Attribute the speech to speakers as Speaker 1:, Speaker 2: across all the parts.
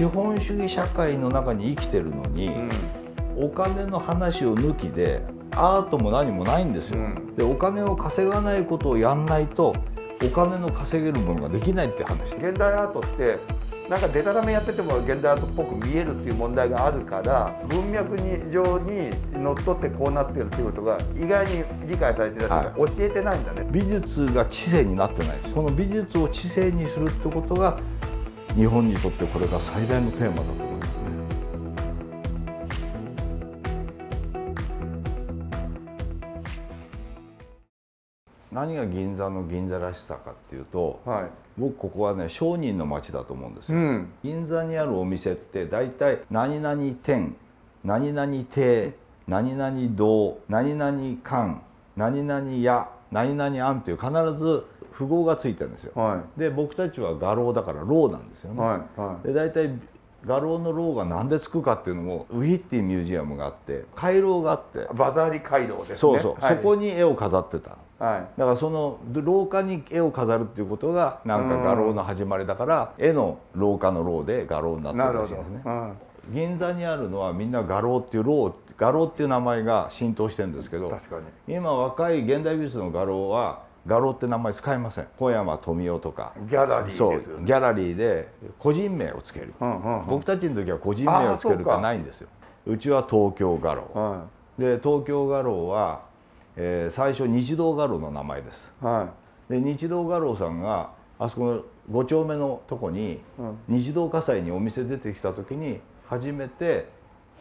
Speaker 1: 資本主義社会の中に生きてるのに、うん、お金の話を抜きでアートも何もないんですよ。うん、でお金を稼がないことをやんないとお金の稼げるものができないって話
Speaker 2: 現代アートってなんかデタラメやってても現代アートっぽく見えるっていう問題があるから文脈に上にのっとってこうなってるっていうことが意外に理解されてない、から教えてないんだね
Speaker 1: 美術が知性になってないこの美術を知性にするってことが日本にとってこれが最大のテーマだと思いますね。何が銀座の銀座らしさかっていうと、はい、僕ここはね商人の街だと思うんですよ、うん、銀座にあるお店って大体何々店何々亭何々堂何々館何々屋何々庵っていう必ず符号がついてるんですよ、はい、で僕たちは画廊だからろうなんですよね、はいはい、で大体画廊のろうが何でつくかっていうのもウィッティミュージアムがあって
Speaker 2: 回廊があってバザーリ回廊ですねそうそう、はい、そこ
Speaker 1: に絵を飾ってたはい、だからその廊下に絵を飾るっていうことがなんか画廊の始まりだから絵の廊下の廊で画廊になってるらしいですね、うん、銀座にあるのはみんな画廊っていう廊画廊っていう名前が浸透してるんですけど今若い現代美術の画廊は画廊って名前使いません小山富夫とかギャラリー、ね、そうギャラリーで個人名をつける、うんうんうん、僕たちの時は個人名をつけるかないんですようちは東京画廊、はい、で東京画廊は、えー、最初日動画廊の名前です、はい、で日動画廊さんがあそこの5丁目のとこに、うん、日動火災にお店出てきた時に初めて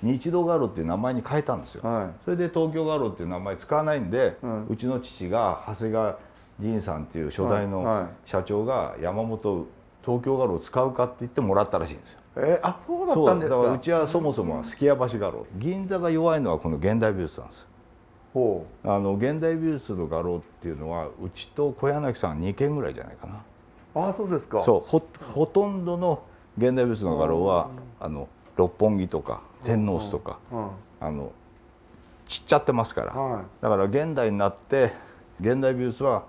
Speaker 1: 日動画廊っていう名前に変えたんですよ、はい、それで東京画廊っていう名前使わないんで、うん、うちの父が長谷川仁さんっていう初代の社長が山本東京画廊使うかって言ってもらったらしいんですよ。
Speaker 2: えー、あそうだったんですかだからうちは
Speaker 1: そもそもは数寄屋橋画廊銀座が弱いのはこの現代美術なんですほうあの現代美術の画廊っていうのはうちと小柳さん2軒ぐらいじゃないかな。あそうですかそうほほとんどの現代美術の画廊は、うん、あの六本木とか天王洲とか、うんうん、あのちっちゃってますから、はい、だから現代になって現代美術は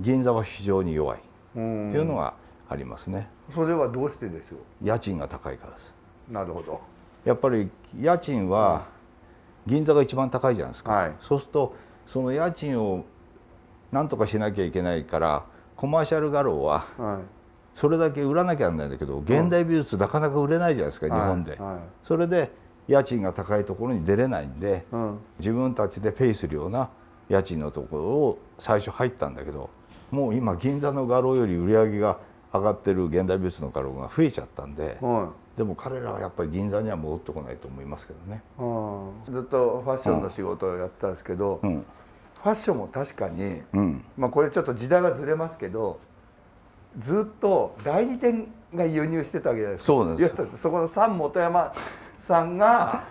Speaker 1: 銀座は非常に弱いっていうのがありますね。
Speaker 2: それはどうしてでしょ
Speaker 1: う家賃が高いからです。なるほど。やっぱり家賃は銀座が一番高いじゃないですか、はい、そうするとその家賃をなんとかしなきゃいけないからコマーシャル画廊はそれだけ売らなきゃなんないんだけど現代美術なかなか売れないじゃないですか、うん、日本で、はいはい、それで家賃が高いところに出れないんで、うん、自分たちでペイするような家賃のところを最初入ったんだけどもう今銀座の画廊より売り上げが上がってる現代美術の画廊が増えちゃったんで、はい、でも彼らはやっぱり銀座には戻ってこないと思いますけどね、
Speaker 2: うん、ずっとファッションの仕事をやってたんですけど、うん、ファッションも確かに、うん、まあ、これちょっと時代はずれますけどずっと代理店が輸入してたわけじゃないですかそうですそこの三本山さんが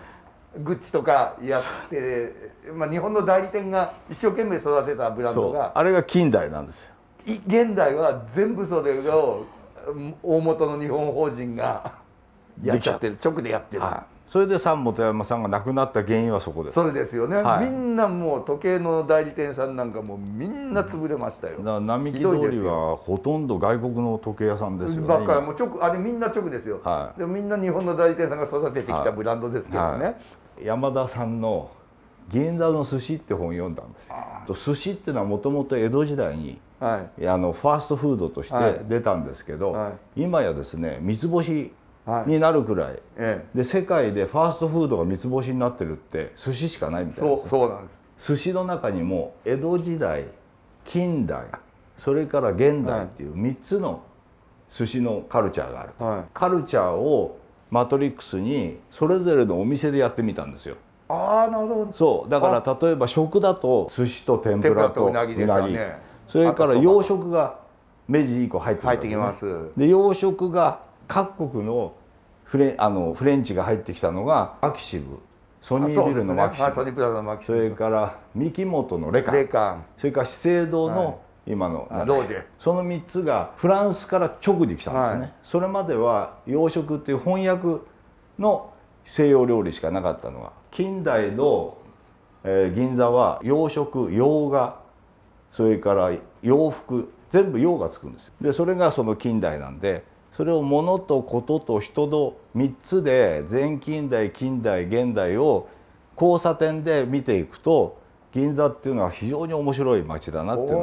Speaker 2: グッチとかやって、まあ、日本の代理店が一生懸命育てたブランドがあ
Speaker 1: れが近代なんですよ
Speaker 2: 現代は全部それを大元の日本法人がやっちゃってる直でやってる、はい、それで三本山さんが
Speaker 1: 亡くなった原因はそこですそれですよね、はい、み
Speaker 2: んなもう時計の代理店さんなんかもうみんな潰れましたよ、うん、並木通りは
Speaker 1: ほとんど外国の時計屋さんですよねばっかりもう
Speaker 2: 直あれみんな直ですよ、はい、でもみんな日本の代理店さんが育ててきたブランドですけどね、山田さんの
Speaker 1: 「銀座の寿司」って本を読んだんですと寿司っていうのはもともと江戸時代に、はい、あのファーストフードとして出たんですけど、はい、今やですね三つ星になるくらい、はい、で世界でファーストフードが三つ星になってるって寿司しかないみたいなそうそうなんです寿司の中にも江戸時代近代それから現代っていう3つの寿司のカルチャーがあると、カルチャーをマトリックスにそれぞれのお店でやってみたんですよ。あなるほどそうだから例えば食だと寿司と天ぷらとうなぎ、ね、それから洋食が明治以降入って,、ね、てきますで洋食が各国のフレあのフレンチが入ってきたのがアキシブソニービルのマキシブそ、それから三木本のレカンそれから資生堂の今のロージェその3つがフランスから直に来たんですね、はい、それまでは洋食っていう翻訳の西洋料理しかなかったのが近代の、えー、銀座は洋食洋画それから洋服全部洋がつくんですよでそれがその近代なんでそれを物とことと人と3つで全近代近代現代を交差点で見ていくと銀座っていうのは非常に面白い街だなっていう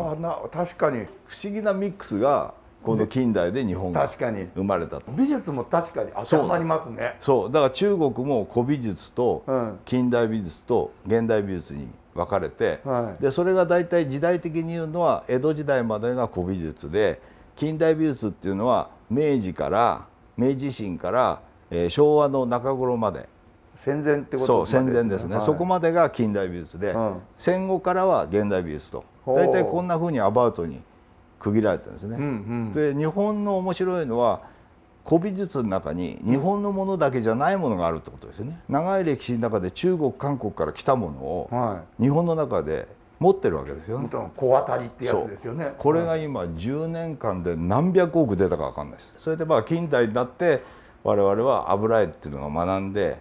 Speaker 1: 確かに不思議なミックスがこの近代で日本が生まれたと
Speaker 2: 美術も確かに当てはりますねそ
Speaker 1: うだから中国も古美術と近代美術と現代美術に分かれて、でそれが大体時代的に言うのは江戸時代までが古美術で近代美術っていうのは明治から明治維新から、えー、昭和の中頃まで
Speaker 2: 戦前ってこと戦前ですね、はい、そこ
Speaker 1: までが近代美術で、うん、戦後からは現代美術と大体こんなふうにアバウトに区切られてるんですね。うんうん、で日本の面白いのは古美術の中に日本のものだけじゃないものがあるってことですよね長い歴史の中で中国韓国から来たものを日本の中で持ってるわけですよね、はい、小当たりってやつですよねこれが今10年間で何百億出たか分かんないですそれでまあ近代になって我々は油絵っていうのが学んで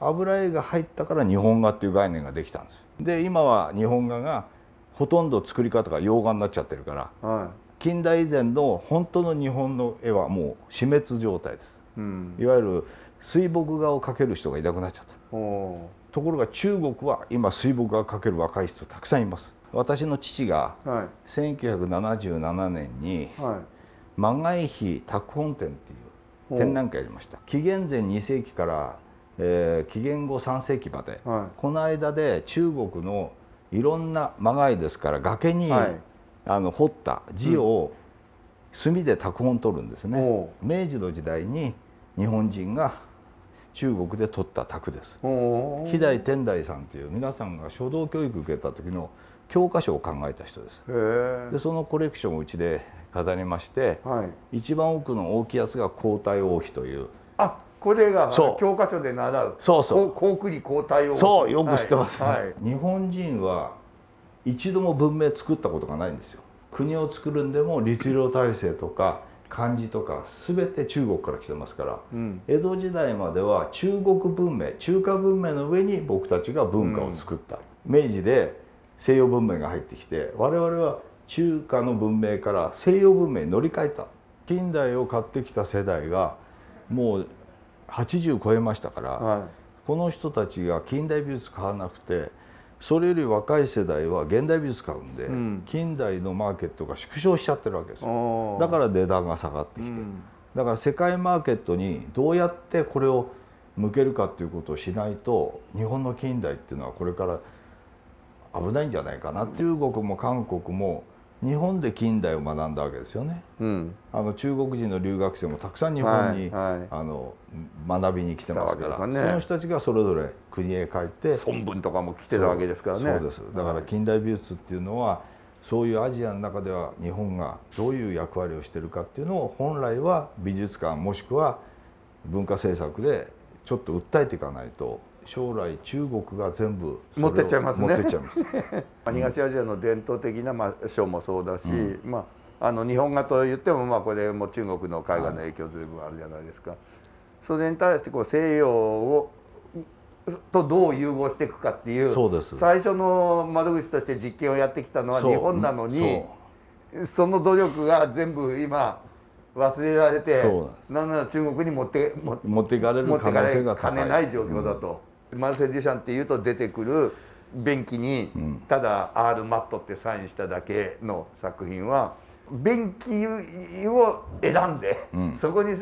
Speaker 1: 油絵が入ったから日本画っていう概念ができたんですで今は日本画がほとんど作り方が洋画になっちゃってるから、はい、近代以前の本当の日本の絵はもう死滅状態です、うん、いわゆる水墨画を描ける人がいなくなっちゃったところが中国は今水墨画を描ける若い人たくさんいます私の父が1977年に、はい、万が一拓本展っていう展覧会やりました紀元前2世紀からえー、紀元後3世紀まで、はい、この間で中国のいろんな間がいですから崖に、はい、あの掘った字を墨で拓本取るんですね、うん、明治の時代に日本人が中国で取った拓です飛代天台さんという皆さんが書道教育受けた時の教科書を考えた人ですでそのコレクションをうちで飾りまして、はい、一番奥の大きいやつが皇太王妃というあ
Speaker 2: これが教科書で習うそうそうこうくり交代をそうよく知ってます、は
Speaker 1: い、日本人は一度も文明作ったことがないんですよ国を作るんでも律令体制とか漢字とか全て中国から来てますから、うん、江戸時代までは中国文明中華文明の上に僕たちが文化を作った、うん、明治で西洋文明が入ってきて我々は中華の文明から西洋文明に乗り換えた近代を買ってきた世代がもう80超えましたから、はい、この人たちが近代美術買わなくてそれより若い世代は現代美術買うんで、うん、近代のマーケットが縮小しちゃってるわけです
Speaker 2: よだ
Speaker 1: から値段が下がってきて、うん、だから世界マーケットにどうやってこれを向けるかっていうことをしないと日本の近代っていうのはこれから危ないんじゃないかな中国も韓国も日本で近代を学んだわけですよね、うん、あの中国人の留学生もたくさん日本に、はいはい、あの学びに来てますから、ね、その人たちがそれぞれ国へ帰って孫文とかも来てたわけですからねそうですだから近代美術っていうのはそういうアジアの中では日本がどういう役割をしてるかっていうのを本来は美術館もしくは文化政策でち
Speaker 2: ょっと訴えていかないと将来中国が全部持ってっちゃいますね持ってっちゃいます 東アジアの伝統的な、まあ、書もそうだし、うん、まあ、あの日本画といっても、まあ、これも中国の絵画の影響随分あるじゃないですか、はい、それに対してこう西洋をとどう融合していくかっていう最初の窓口として実験をやってきたのは日本なのにその努力が全部今忘れられてなんなら中国に持って持っていかれる可能性が高い。金ない状況だと、うんマルセデュシャンっていうと出てくる便器にただ R マットってサインしただけの作品は便器を選んで、そこに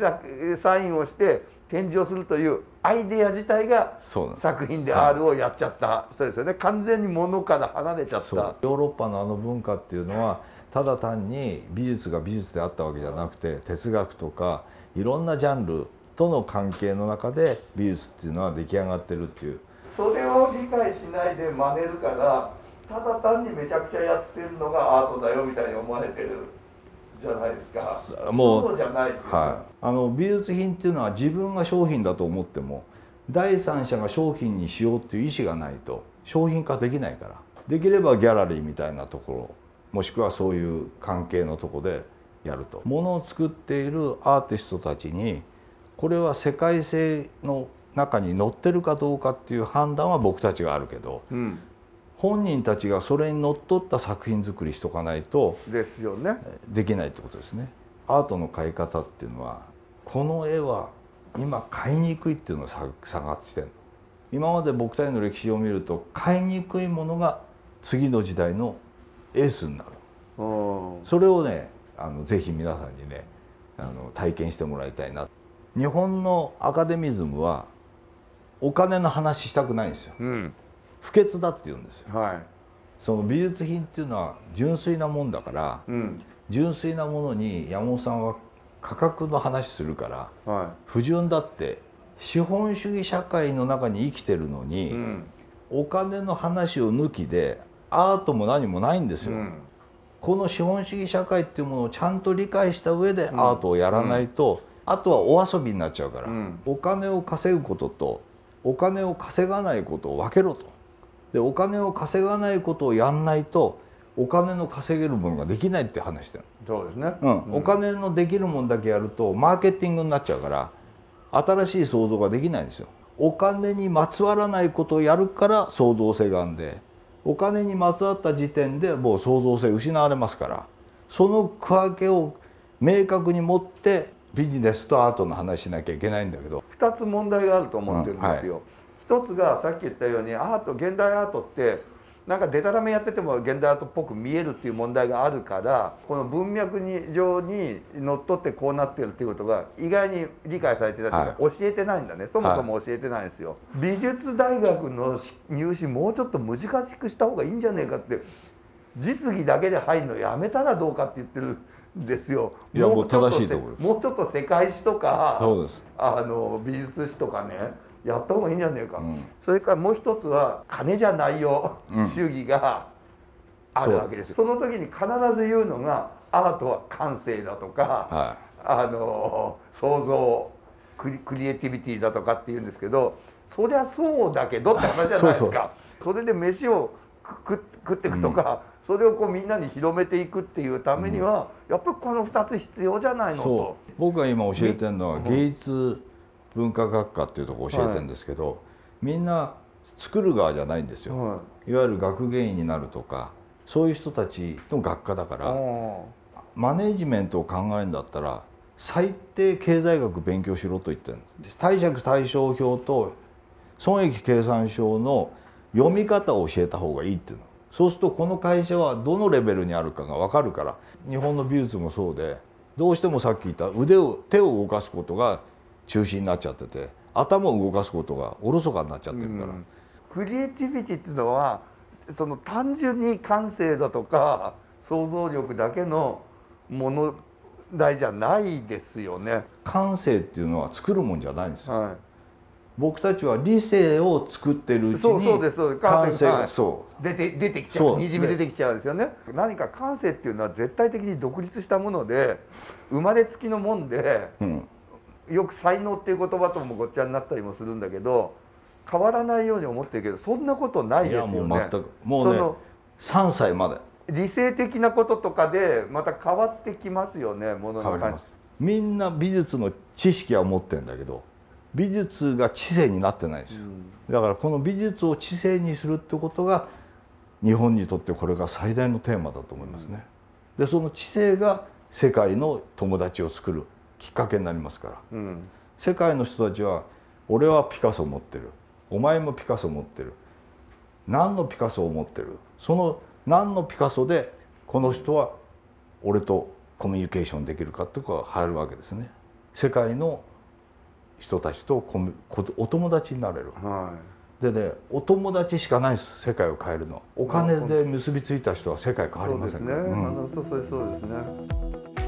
Speaker 2: サインをして展示をするというアイデア自体が
Speaker 1: 作
Speaker 2: 品で R をやっちゃった人ですよね、完全に物から離れちゃったヨ
Speaker 1: ーロッパのあの文化っていうのはただ単に美術が美術であったわけじゃなくて哲学とかいろんなジャンルとの関係の中で美術っていうのは出来上がってるっていう
Speaker 2: それを理解しないで真似るからただ単にめちゃくちゃやってるのがアートだよみたいに思われてるじゃないですかもうそうじゃないですよ、は
Speaker 1: い、あの美術品っていうのは自分が商品だと思っても第三者が商品にしようっていう意思がないと商品化できないからできればギャラリーみたいなところもしくはそういう関係のとこでやるとものを作っているアーティストたちにこれは世界性の中に載ってるかどうかっていう判断は僕たちがあるけど、うん、本人たちがそれにのっとった作品作りしとかないと
Speaker 2: ですよね
Speaker 1: できないってことですね。アートの買い方っていうのはこの絵は今買いにくいっていうのを探してる今まで僕たちの歴史を見ると買いにくいものが次の時代のエースになるそれをねあのぜひ皆さんにねあの体験してもらいたいな日本のアカデミズムはお金の話したくないんですよ、うん、不潔だって言うんですよ、はい、その美術品っていうのは純粋なもんだから、うん、純粋なものに山本さんは価格の話するから、はい、不純だって資本主義社会の中に生きてるのに、うん、お金の話を抜きでアートも何もないんですよ、この資本主義社会っていうものをちゃんと理解した上でアートをやらないと、あとはお遊びになっちゃうから、うん、お金を稼ぐこととお金を稼がないことを分けろとでお金を稼がないことをやんないとお金の稼げるものができないって話してるそうですね、うん、うん、お金のできるものだけやるとマーケティングになっちゃうから新しい想像ができないんですよお金にまつわらないことをやるから創造性があるんでお金にまつわった時点でもう創造性失われますからその区分けを明確に持ってビジネスとアートの話しなきゃいけないんだけど
Speaker 2: 2つ問題があると思ってるんですよ、うんはい、1つがさっき言ったようにアート現代アートってなんかデタラメやってても現代アートっぽく見えるっていう問題があるからこの文脈に上にのっとってこうなってるっていうことが意外に理解されてたけど、はい、教えてないんだねそもそも教えてないんですよ、はい、美術大学の入試もうちょっと難しくした方がいいんじゃねえかって実技だけで入るのやめたらどうかって言ってるんですよ。いやもう正しいと思います。もうちょっと世界史とかそうですあの美術史とかねやった方がいいんじゃねえか、うん、それからもう一つは金じゃないよ、うん、主義があるわけですその時に必ず言うのがアートは感性だとか、はい、あの想像クリクリエイティビティだとかって言うんですけどそりゃそうだけどって話じゃないですか。それで飯をく食っていくとか、それをこうみんなに広めていくっていうためには、やっぱりこの2つ必要じゃないのと。
Speaker 1: 僕が今教えてるのは芸術文化学科っていうとこ教えてるんですけど、はい、みんな作る側じゃないんですよ、はい、いわゆる学芸員になるとかそういう人たちの学科だからマネジメントを考えるんだったら最低経済学勉強しろと言ってるんです貸借対照表と損益計算書の読み方を教えた方がいいっていうのそうするとこの会社はどのレベルにあるかが分かるから日本の美術もそうでどうしてもさっき言った腕を手を動かすことが中心になっちゃってて頭を動かす
Speaker 2: ことがおろそかになっちゃってるから。クリエイティビティっていうのはその単純に感性だとか想像力だけのもの題じゃないですよね。感性
Speaker 1: っていうのは作るもんじゃないんですよ。はい僕たちは理性を作ってるうちに感性がそ
Speaker 2: う出て出てきちゃうにじみ出てきちゃうんですよね何か感性っていうのは絶対的に独立したもので生まれつきのもんで、うん、よく才能っていう言葉ともごっちゃになったりもするんだけど変わらないように思ってるけどそんなことないですよねもう全くもうね
Speaker 1: 3歳まで
Speaker 2: 理性的なこととかでまた変わってきますよねものの感
Speaker 1: じみんな美術の知識は持ってるんだけど美術が知性になってないですよ、うん、だからこの美術を知性にするってことが日本にとってこれが最大のテーマだと思いますね。でその知性が世界の友達を作るきっかけになりますから、うん、世界の人たちは俺はピカソ持ってるお前もピカソ持ってる何のピカソを持ってるその何のピカソでこの人は俺とコミュニケーションできるかってことが入るわけですね。世界の人たちとお友達になれる、はい、でねお友達しかないです世界を変えるのお金で結びついた人は世界変わりませんからそうですね、
Speaker 2: うん、そうですね